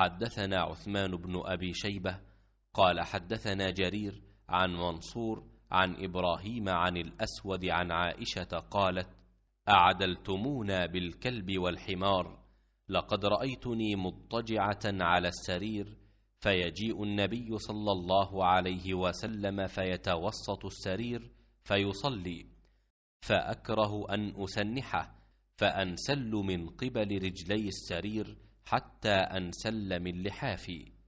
حدثنا عثمان بن أبي شيبة قال حدثنا جرير عن منصور عن إبراهيم عن الأسود عن عائشة قالت أعدلتمونا بالكلب والحمار لقد رأيتني مضطجعة على السرير فيجيء النبي صلى الله عليه وسلم فيتوسط السرير فيصلي فأكره أن أسنحه فأنسل من قبل رجلي السرير حتى أنسل من لحافي